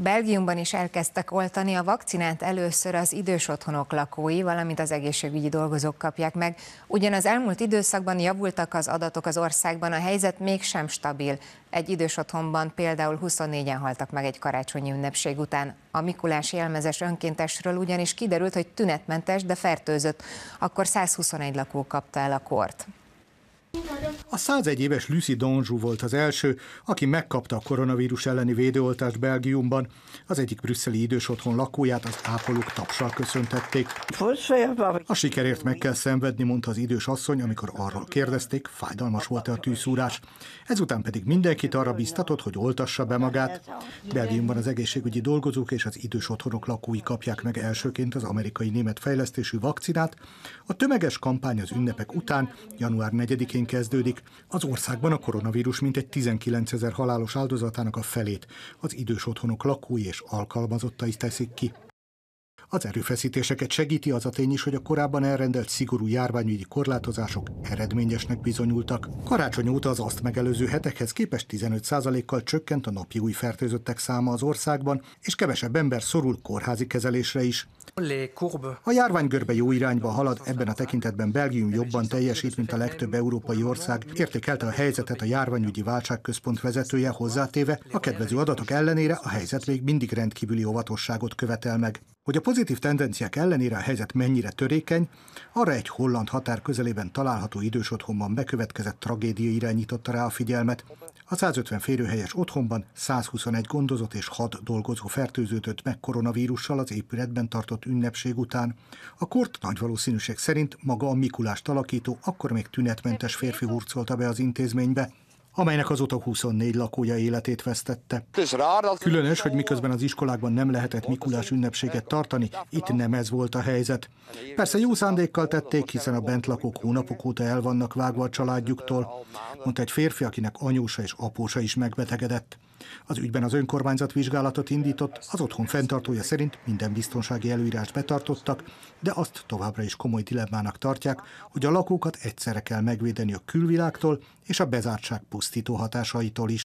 Belgiumban is elkezdtek oltani a vakcinát először az idős otthonok lakói, valamint az egészségügyi dolgozók kapják meg. Ugyan az elmúlt időszakban javultak az adatok az országban, a helyzet mégsem stabil. Egy idős otthonban például 24-en haltak meg egy karácsonyi ünnepség után. A Mikulás jelmezes önkéntesről ugyanis kiderült, hogy tünetmentes, de fertőzött. Akkor 121 lakó kapta el a kort. 101 éves Lucy Donjou volt az első, aki megkapta a koronavírus elleni védőoltást Belgiumban. Az egyik brüsszeli idős otthon lakóját az ápolók tapsal köszöntették. A sikerért meg kell szenvedni, mondta az idős asszony, amikor arról kérdezték, fájdalmas volt-e a tűszúrás. Ezután pedig mindenkit arra biztatott, hogy oltassa be magát. Belgiumban az egészségügyi dolgozók és az idős otthonok lakói kapják meg elsőként az amerikai német fejlesztésű vakcinát. A tömeges kampány az ünnepek után, január 4-én kezdődik. Az országban a koronavírus mintegy 19 ezer halálos áldozatának a felét az idős otthonok lakói és alkalmazottai teszik ki. Az erőfeszítéseket segíti az a tény is, hogy a korábban elrendelt szigorú járványügyi korlátozások eredményesnek bizonyultak. Karácsony óta az azt megelőző hetekhez képest 15%-kal csökkent a napi új fertőzöttek száma az országban, és kevesebb ember szorul kórházi kezelésre is. A járványgörbe jó irányba halad, ebben a tekintetben Belgium jobban teljesít, mint a legtöbb európai ország, értékelte a helyzetet a járványügyi válságközpont vezetője hozzátéve, a kedvező adatok ellenére a helyzet még mindig rendkívüli óvatosságot követel meg. Hogy a pozitív tendenciák ellenére a helyzet mennyire törékeny, arra egy holland határ közelében található idős otthonban bekövetkezett tragédia irányította rá a figyelmet. A 150 férőhelyes otthonban 121 gondozott és 6 dolgozó fertőződött meg koronavírussal az épületben tartott ünnepség után. A kort nagy valószínűség szerint maga a Mikulás talakító akkor még tünetmentes férfi hurcolta be az intézménybe amelynek azóta 24 lakója életét vesztette. Különös, hogy miközben az iskolákban nem lehetett Mikulás ünnepséget tartani, itt nem ez volt a helyzet. Persze jó szándékkal tették, hiszen a bentlakók hónapok óta el vannak vágva a családjuktól, mondta egy férfi, akinek anyósa és apósa is megbetegedett. Az ügyben az önkormányzat vizsgálatot indított, az otthon fenntartója szerint minden biztonsági előírást betartottak, de azt továbbra is komoly dilemmának tartják, hogy a lakókat egyszerre kell megvédeni a külvilágtól és a bezártság pusztítása pusztító hatásaitól is